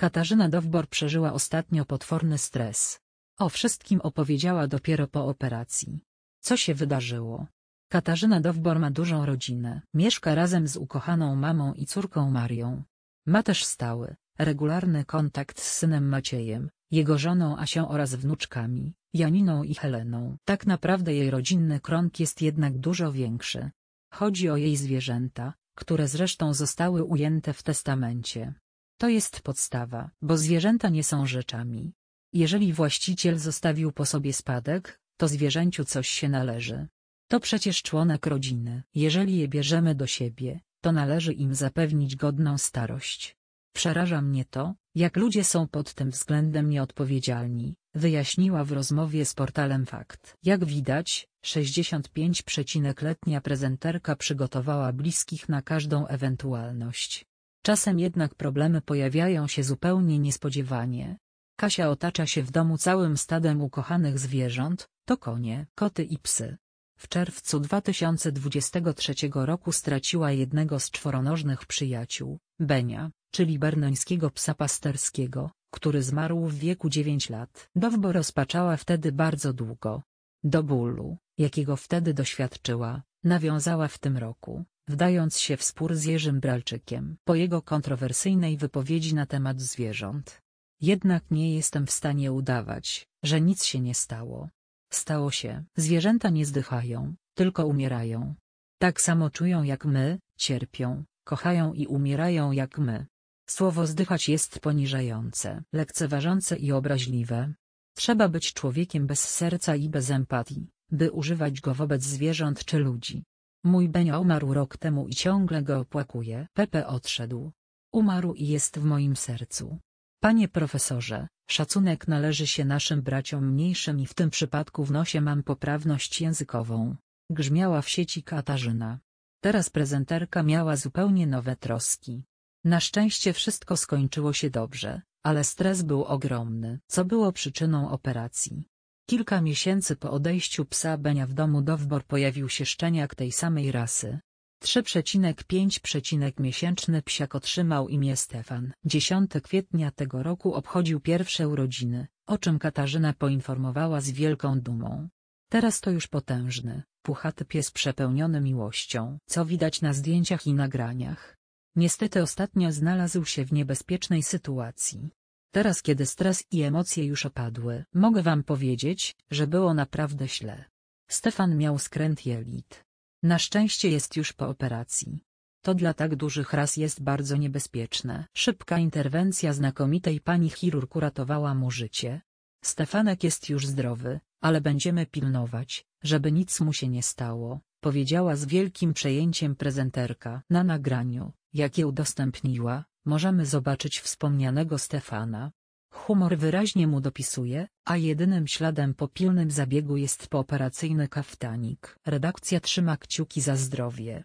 Katarzyna Dowbor przeżyła ostatnio potworny stres. O wszystkim opowiedziała dopiero po operacji. Co się wydarzyło? Katarzyna Dowbor ma dużą rodzinę. Mieszka razem z ukochaną mamą i córką Marią. Ma też stały, regularny kontakt z synem Maciejem, jego żoną Asią oraz wnuczkami, Janiną i Heleną. Tak naprawdę jej rodzinny krąg jest jednak dużo większy. Chodzi o jej zwierzęta, które zresztą zostały ujęte w testamencie. To jest podstawa, bo zwierzęta nie są rzeczami. Jeżeli właściciel zostawił po sobie spadek, to zwierzęciu coś się należy. To przecież członek rodziny. Jeżeli je bierzemy do siebie, to należy im zapewnić godną starość. Przeraża mnie to, jak ludzie są pod tym względem nieodpowiedzialni, wyjaśniła w rozmowie z portalem Fakt. Jak widać, 65-letnia prezenterka przygotowała bliskich na każdą ewentualność. Czasem jednak problemy pojawiają się zupełnie niespodziewanie. Kasia otacza się w domu całym stadem ukochanych zwierząt, to konie, koty i psy. W czerwcu 2023 roku straciła jednego z czworonożnych przyjaciół, Benia, czyli bernońskiego psa pasterskiego, który zmarł w wieku 9 lat. Dowbo rozpaczała wtedy bardzo długo. Do bólu, jakiego wtedy doświadczyła, nawiązała w tym roku, wdając się w spór z Jerzym Bralczykiem po jego kontrowersyjnej wypowiedzi na temat zwierząt. Jednak nie jestem w stanie udawać, że nic się nie stało. Stało się. Zwierzęta nie zdychają, tylko umierają. Tak samo czują jak my, cierpią, kochają i umierają jak my. Słowo zdychać jest poniżające, lekceważące i obraźliwe. Trzeba być człowiekiem bez serca i bez empatii, by używać go wobec zwierząt czy ludzi. Mój Benio umarł rok temu i ciągle go opłakuję. Pepe odszedł. Umarł i jest w moim sercu. Panie profesorze, szacunek należy się naszym braciom mniejszym i w tym przypadku w nosie mam poprawność językową. Grzmiała w sieci Katarzyna. Teraz prezenterka miała zupełnie nowe troski. Na szczęście wszystko skończyło się dobrze, ale stres był ogromny, co było przyczyną operacji. Kilka miesięcy po odejściu psa Benia w domu Dowbor pojawił się szczeniak tej samej rasy. 3,5 miesięczny psiak otrzymał imię Stefan. 10 kwietnia tego roku obchodził pierwsze urodziny, o czym Katarzyna poinformowała z wielką dumą. Teraz to już potężny, puchaty pies przepełniony miłością, co widać na zdjęciach i nagraniach. Niestety ostatnio znalazł się w niebezpiecznej sytuacji. Teraz kiedy stres i emocje już opadły, mogę wam powiedzieć, że było naprawdę źle. Stefan miał skręt jelit. Na szczęście jest już po operacji. To dla tak dużych raz jest bardzo niebezpieczne. Szybka interwencja znakomitej pani chirurg ratowała mu życie. Stefanek jest już zdrowy, ale będziemy pilnować, żeby nic mu się nie stało, powiedziała z wielkim przejęciem prezenterka na nagraniu, jakie udostępniła, możemy zobaczyć wspomnianego Stefana. Humor wyraźnie mu dopisuje, a jedynym śladem po pilnym zabiegu jest pooperacyjny kaftanik. Redakcja trzyma kciuki za zdrowie